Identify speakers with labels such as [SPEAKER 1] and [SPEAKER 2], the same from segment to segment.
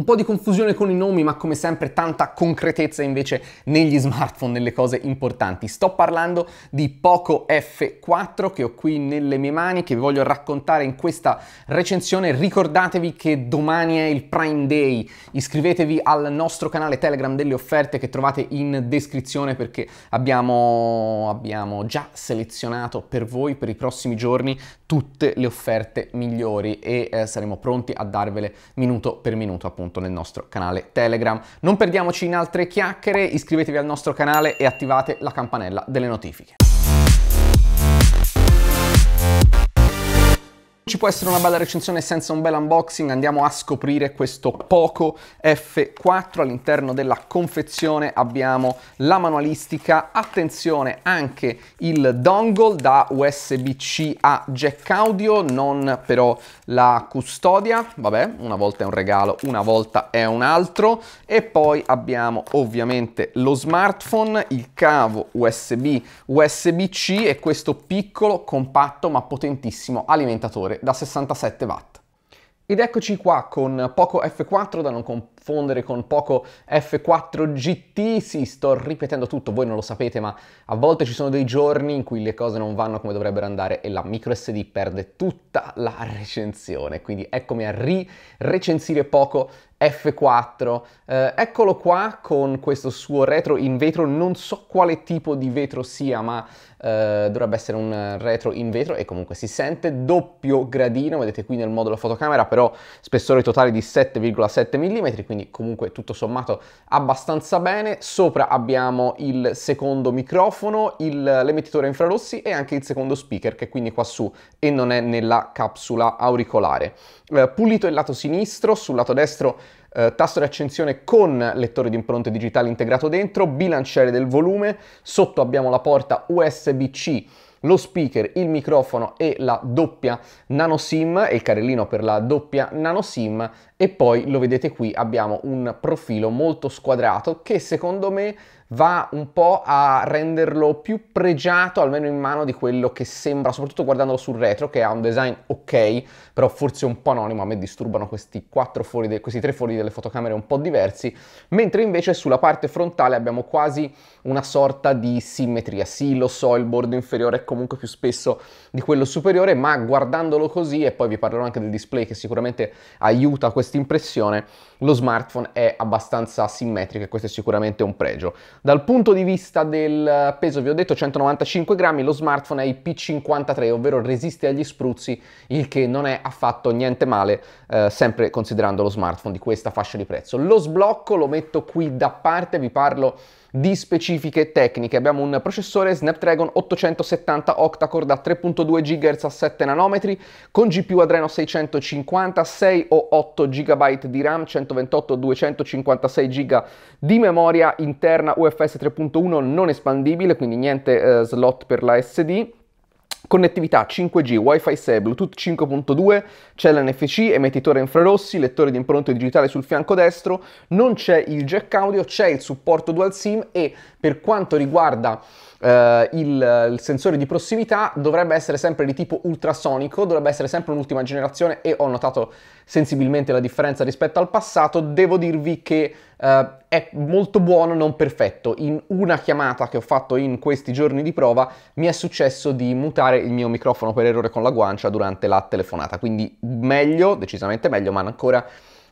[SPEAKER 1] Un po' di confusione con i nomi, ma come sempre tanta concretezza invece negli smartphone, nelle cose importanti. Sto parlando di Poco F4 che ho qui nelle mie mani, che vi voglio raccontare in questa recensione. Ricordatevi che domani è il Prime Day. Iscrivetevi al nostro canale Telegram delle offerte che trovate in descrizione perché abbiamo, abbiamo già selezionato per voi per i prossimi giorni tutte le offerte migliori e eh, saremo pronti a darvele minuto per minuto appunto appunto nel nostro canale Telegram. Non perdiamoci in altre chiacchiere, iscrivetevi al nostro canale e attivate la campanella delle notifiche. Ci può essere una bella recensione senza un bel unboxing, andiamo a scoprire questo Poco F4, all'interno della confezione abbiamo la manualistica, attenzione anche il dongle da USB-C a jack audio, non però la custodia, vabbè una volta è un regalo, una volta è un altro e poi abbiamo ovviamente lo smartphone, il cavo USB, USB-C e questo piccolo, compatto ma potentissimo alimentatore da 67 watt. Ed eccoci qua con Poco F4 da non confondere con Poco F4 GT, sì sto ripetendo tutto, voi non lo sapete ma a volte ci sono dei giorni in cui le cose non vanno come dovrebbero andare e la micro SD perde tutta la recensione, quindi eccomi a ri-recensire Poco F4. Eh, eccolo qua con questo suo retro in vetro, non so quale tipo di vetro sia, ma eh, dovrebbe essere un retro in vetro e comunque si sente. Doppio gradino, vedete qui nel modulo fotocamera, però spessore totale di 7,7 mm, quindi comunque tutto sommato abbastanza bene. Sopra abbiamo il secondo microfono, l'emettitore infrarossi e anche il secondo speaker che è quindi qua su e non è nella capsula auricolare. Eh, pulito il lato sinistro, sul lato destro eh, tasto di accensione con lettore di impronte digitali integrato dentro, bilanciere del volume, sotto abbiamo la porta USB-C lo speaker, il microfono e la doppia nano SIM e il carrellino per la doppia nano SIM e poi lo vedete qui abbiamo un profilo molto squadrato che secondo me va un po' a renderlo più pregiato almeno in mano di quello che sembra soprattutto guardandolo sul retro che ha un design ok però forse un po' anonimo a me disturbano questi, de- questi tre fori delle fotocamere un po' diversi mentre invece sulla parte frontale abbiamo quasi una sorta di simmetria sì lo so il bordo inferiore è comunque più spesso di quello superiore ma guardandolo così e poi vi parlerò anche del display che sicuramente aiuta questo questa impressione lo smartphone è abbastanza simmetrico e questo è sicuramente un pregio. Dal punto di vista del peso, vi ho detto 195 grammi, lo smartphone è IP53, ovvero resiste agli spruzzi, il che non è affatto niente male, eh, sempre considerando lo smartphone di questa fascia di prezzo. Lo sblocco lo metto qui da parte, vi parlo di specifiche tecniche. Abbiamo un processore Snapdragon 870 octa-core da 3.2 GHz a 7 nanometri con GPU Adreno 650, 6 o 8 GB di RAM, 128 256 GB di memoria interna UFS 3.1 non espandibile, quindi niente eh, slot per la SD Connettività 5G, Wi-Fi 6, Bluetooth 5.2, c'è l'NFC, emettitore infrarossi, lettore di impronte digitale sul fianco destro, non c'è il jack audio, c'è il supporto dual SIM e per quanto riguarda eh, il, il, sensore di prossimità dovrebbe essere sempre di tipo ultrasonico, dovrebbe essere sempre un'ultima generazione e ho notato sensibilmente la differenza rispetto al passato. Devo dirvi che eh, è molto buono, non perfetto. In una chiamata che ho fatto in questi giorni di prova mi è successo di mutare il mio microfono per errore con la guancia durante la telefonata, quindi meglio, decisamente meglio, ma ancora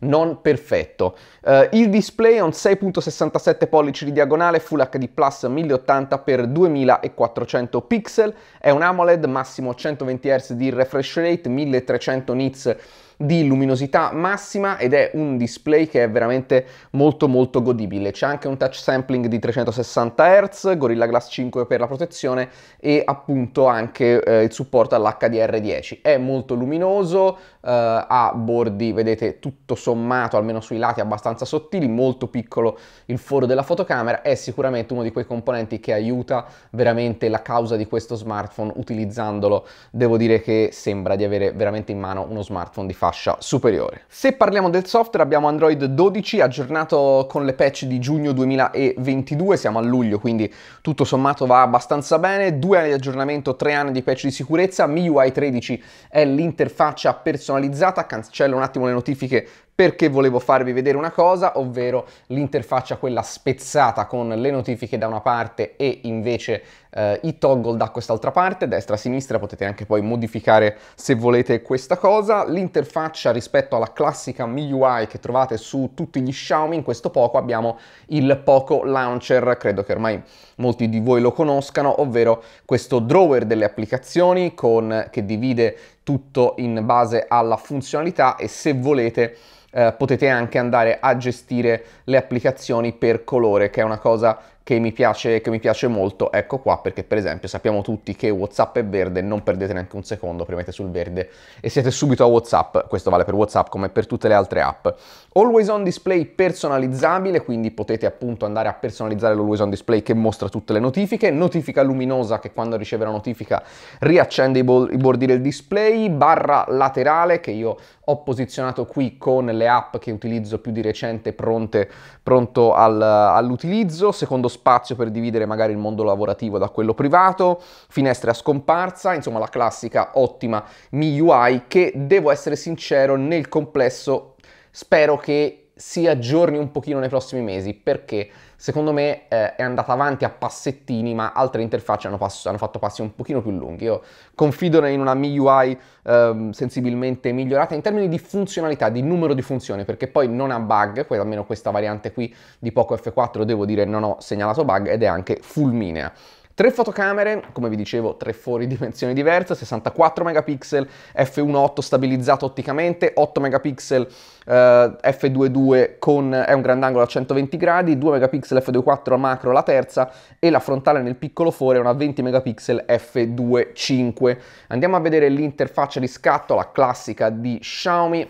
[SPEAKER 1] non perfetto. Uh, il display è un 6.67 pollici di diagonale Full HD Plus 1080x2400 pixel, è un AMOLED massimo 120 Hz di refresh rate, 1300 nits di luminosità massima ed è un display che è veramente molto molto godibile. C'è anche un touch sampling di 360 Hz, Gorilla Glass 5 per la protezione e appunto anche eh, il supporto all'HDR10. È molto luminoso, eh, ha bordi, vedete, tutto sommato, almeno sui lati, abbastanza sottili, molto piccolo il foro della fotocamera, è sicuramente uno di quei componenti che aiuta veramente la causa di questo smartphone utilizzandolo. Devo dire che sembra di avere veramente in mano uno smartphone di fatto fascia superiore. Se parliamo del software abbiamo Android 12 aggiornato con le patch di giugno 2022, siamo a luglio quindi tutto sommato va abbastanza bene, due anni di aggiornamento, tre anni di patch di sicurezza, MIUI 13 è l'interfaccia personalizzata, cancello un attimo le notifiche perché volevo farvi vedere una cosa, ovvero l'interfaccia quella spezzata con le notifiche da una parte e invece eh, i toggle da quest'altra parte, destra, sinistra, potete anche poi modificare se volete questa cosa. L'interfaccia rispetto alla classica MIUI che trovate su tutti gli Xiaomi, in questo poco abbiamo il Poco Launcher, credo che ormai molti di voi lo conoscano, ovvero questo drawer delle applicazioni con, che divide tutto in base alla funzionalità e se volete eh, potete anche andare a gestire le applicazioni per colore che è una cosa che mi, piace, che mi piace molto, ecco qua, perché per esempio sappiamo tutti che WhatsApp è verde, non perdete neanche un secondo, premete sul verde e siete subito a WhatsApp, questo vale per WhatsApp come per tutte le altre app. Always on display personalizzabile, quindi potete appunto andare a personalizzare l'always on display che mostra tutte le notifiche, notifica luminosa che quando riceve la notifica riaccende i, bo- i bordi del display, barra laterale che io ho posizionato qui con le app che utilizzo più di recente pronte, pronto al, all'utilizzo, secondo spazio per dividere magari il mondo lavorativo da quello privato, finestre a scomparsa, insomma la classica ottima MIUI che devo essere sincero nel complesso spero che si aggiorni un pochino nei prossimi mesi perché secondo me eh, è andata avanti a passettini, ma altre interfacce hanno, passo, hanno, fatto passi un pochino più lunghi. Io confido in una MIUI eh, sensibilmente migliorata in termini di funzionalità, di numero di funzioni, perché poi non ha bug, poi almeno questa variante qui di Poco F4 devo dire non ho segnalato bug ed è anche fulminea. Tre fotocamere, come vi dicevo, tre fuori dimensioni diverse, 64 megapixel, f1.8 stabilizzato otticamente, 8 megapixel eh, f2.2 con è un grandangolo a 120 gradi, 2 megapixel f2.4 macro la terza e la frontale nel piccolo fore è una 20 megapixel f2.5. Andiamo a vedere l'interfaccia di scatto, la classica di Xiaomi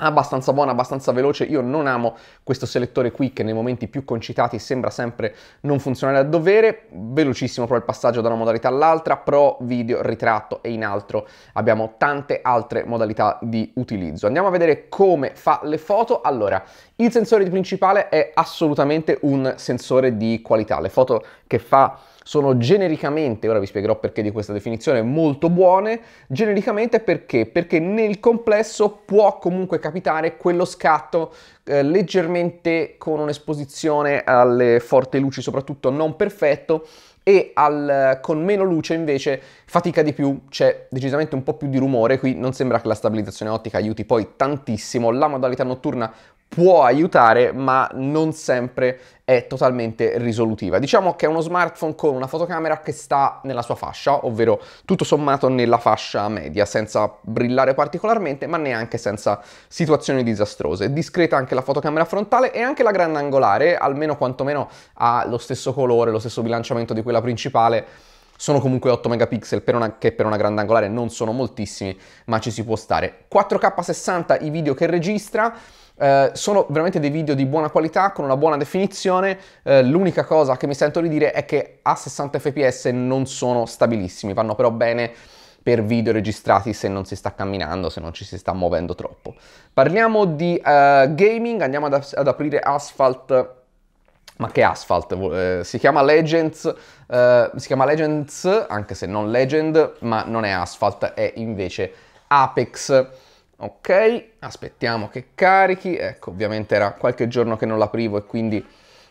[SPEAKER 1] abbastanza buona, abbastanza veloce. Io non amo questo selettore qui che nei momenti più concitati sembra sempre non funzionare a dovere. Velocissimo però il passaggio da una modalità all'altra, pro, video, ritratto e in altro abbiamo tante altre modalità di utilizzo. Andiamo a vedere come fa le foto. Allora, il sensore principale è assolutamente un sensore di qualità. Le foto che fa sono genericamente, ora vi spiegherò perché di questa definizione, molto buone, genericamente perché? Perché nel complesso può comunque capitare quello scatto eh, leggermente con un'esposizione alle forti luci, soprattutto non perfetto, e al, con meno luce invece fatica di più, c'è decisamente un po' più di rumore, qui non sembra che la stabilizzazione ottica aiuti poi tantissimo, la modalità notturna può aiutare ma non sempre è totalmente risolutiva. Diciamo che è uno smartphone con una fotocamera che sta nella sua fascia, ovvero tutto sommato nella fascia media, senza brillare particolarmente ma neanche senza situazioni disastrose. Discreta anche la fotocamera frontale e anche la grande angolare, almeno quantomeno ha lo stesso colore, lo stesso bilanciamento di quella principale sono comunque 8 megapixel per una, che per una grandangolare non sono moltissimi ma ci si può stare 4K 60 i video che registra eh, sono veramente dei video di buona qualità, con una buona definizione. Eh, l'unica cosa che mi sento di dire è che a 60 fps non sono stabilissimi, vanno però bene per video registrati se non si sta camminando, se non ci si sta muovendo troppo. Parliamo di uh, gaming, andiamo ad, ad, aprire Asphalt. Ma che Asphalt? Eh, si chiama Legends, eh, si chiama Legends, anche se non Legend, ma non è Asphalt, è invece Apex ok aspettiamo che carichi ecco ovviamente era qualche giorno che non l'aprivo e quindi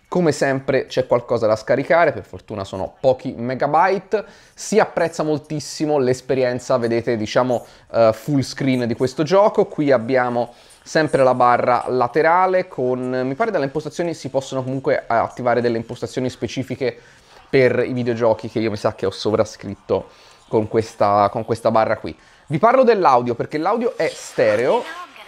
[SPEAKER 1] come sempre c'è qualcosa da scaricare, per fortuna sono pochi megabyte, si apprezza moltissimo l'esperienza, vedete, diciamo, uh, full screen di questo gioco. Qui abbiamo sempre la barra laterale con, mi pare dalle impostazioni si possono comunque attivare delle impostazioni specifiche per i videogiochi che io mi sa che ho sovrascritto con questa, con questa barra qui. Vi parlo dell'audio perché l'audio è stereo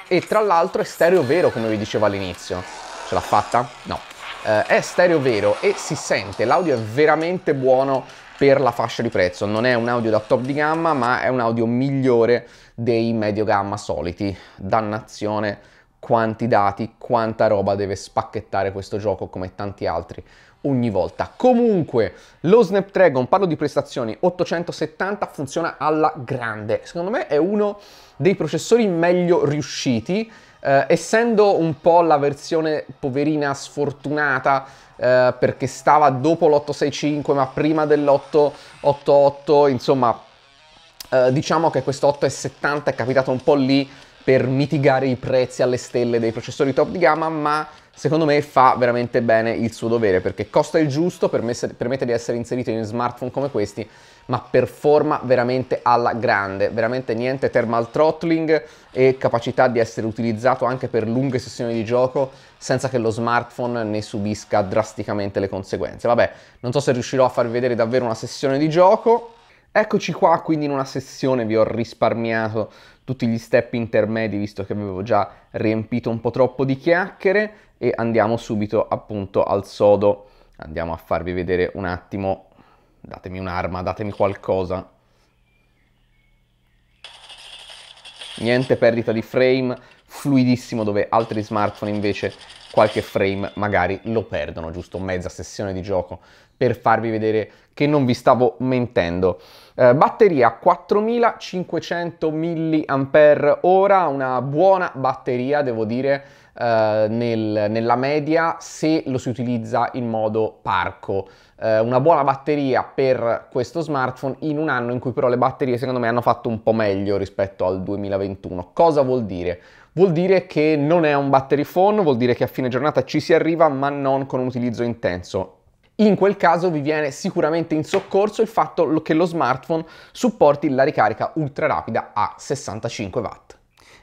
[SPEAKER 1] e tra l'altro è stereo vero come vi dicevo all'inizio. Ce l'ha fatta? No. Eh, è stereo vero e si sente, l'audio è veramente buono per la fascia di prezzo, non è un audio da top di gamma ma è un audio migliore dei medio gamma soliti. Dannazione quanti dati, quanta roba deve spacchettare questo gioco come tanti altri ogni volta. Comunque, lo Snapdragon, parlo di prestazioni, 870 funziona alla grande. Secondo me è uno dei processori meglio riusciti, eh, essendo un po' la versione poverina sfortunata eh, perché stava dopo l'865 ma prima dell'888, insomma, eh, diciamo che questo 870 è capitato un po' lì per mitigare i prezzi alle stelle dei processori top di gamma, ma secondo me fa veramente bene il suo dovere perché costa il giusto, permette di essere inserito in smartphone come questi, ma performa veramente alla grande, veramente niente thermal throttling e capacità di essere utilizzato anche per lunghe sessioni di gioco senza che lo smartphone ne subisca drasticamente le conseguenze. Vabbè, non so se riuscirò a farvi vedere davvero una sessione di gioco, Eccoci qua, quindi in una sessione vi ho risparmiato tutti gli step intermedi visto che avevo già riempito un po' troppo di chiacchiere e andiamo subito appunto al sodo. Andiamo a farvi vedere un attimo, datemi un'arma, datemi qualcosa. Niente perdita di frame, fluidissimo dove altri smartphone invece qualche frame magari lo perdono, giusto mezza sessione di gioco per farvi vedere che non vi stavo mentendo. Eh, batteria 4500 mAh, una buona batteria devo dire eh, nel, nella media se lo si utilizza in modo parco. Eh, una buona batteria per questo smartphone in un anno in cui però le batterie secondo me hanno fatto un po' meglio rispetto al 2021. Cosa vuol dire? Vuol dire che non è un battery phone, vuol dire che a fine giornata ci si arriva ma non con un utilizzo intenso. In quel caso vi viene sicuramente in soccorso il fatto che lo smartphone supporti la ricarica ultra rapida a 65 watt.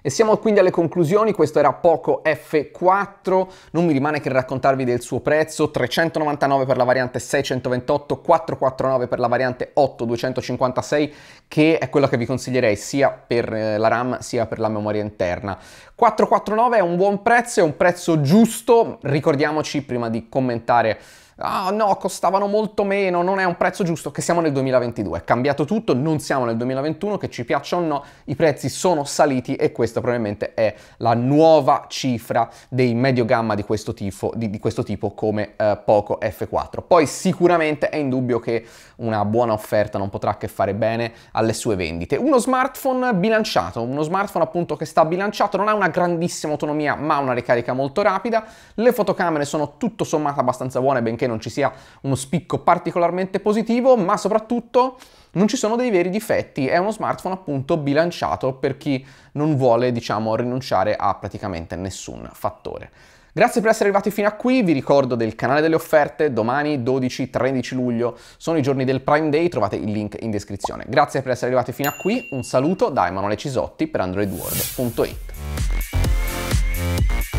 [SPEAKER 1] E siamo quindi alle conclusioni, questo era Poco F4, non mi rimane che raccontarvi del suo prezzo, 399 per la variante 628, 449 per la variante 8256 che è quella che vi consiglierei sia per eh, la RAM sia per la memoria interna. 449 è un buon prezzo, è un prezzo giusto, ricordiamoci prima di commentare ah no, costavano molto meno, non è un prezzo giusto, che siamo nel 2022, è cambiato tutto, non siamo nel 2021, che ci piaccia o no, i prezzi sono saliti e questa probabilmente è la nuova cifra dei medio gamma di questo, tifo, di, di questo tipo come eh, Poco F4. Poi sicuramente è indubbio che una buona offerta non potrà che fare bene alle sue vendite. Uno smartphone bilanciato, uno smartphone appunto che sta bilanciato, non ha una grandissima autonomia ma una ricarica molto rapida, le fotocamere sono tutto sommato abbastanza buone benché non ci sia uno spicco particolarmente positivo, ma soprattutto non ci sono dei veri difetti, è uno smartphone appunto bilanciato per chi non vuole, diciamo, rinunciare a praticamente nessun fattore. Grazie per essere arrivati fino a qui, vi ricordo del canale delle offerte, domani 12-13 luglio sono i giorni del Prime Day, trovate il link in descrizione. Grazie per essere arrivati fino a qui, un saluto da Emanuele Cisotti per androidworld.it.